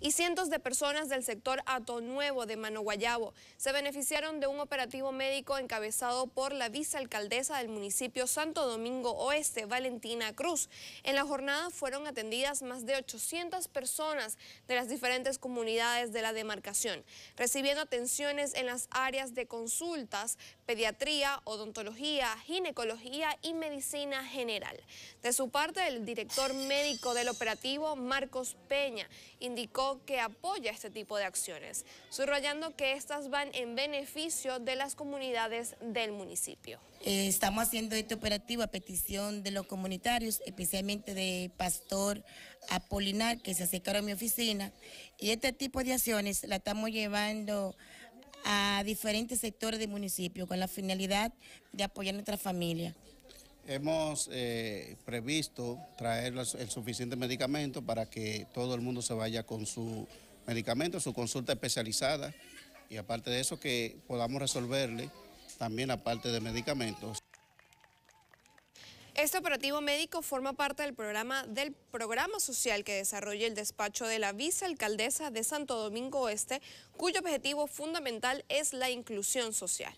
y cientos de personas del sector Ato Nuevo de Manoguayabo se beneficiaron de un operativo médico encabezado por la vicealcaldesa del municipio Santo Domingo Oeste, Valentina Cruz. En la jornada fueron atendidas más de 800 personas de las diferentes comunidades de la demarcación, recibiendo atenciones en las áreas de consultas, pediatría, odontología, ginecología y medicina general. De su parte, el director médico del operativo, Marcos Peña, indicó que apoya este tipo de acciones, subrayando que estas van en beneficio de las comunidades del municipio. Eh, estamos haciendo este operativo a petición de los comunitarios, especialmente de Pastor Apolinar, que se acercó a mi oficina, y este tipo de acciones la estamos llevando a diferentes sectores del municipio con la finalidad de apoyar a nuestra familia. Hemos eh, previsto traer el suficiente medicamento para que todo el mundo se vaya con su medicamento, su consulta especializada y aparte de eso que podamos resolverle también la aparte de medicamentos. Este operativo médico forma parte del programa del programa social que desarrolla el despacho de la vicealcaldesa de Santo Domingo Oeste, cuyo objetivo fundamental es la inclusión social.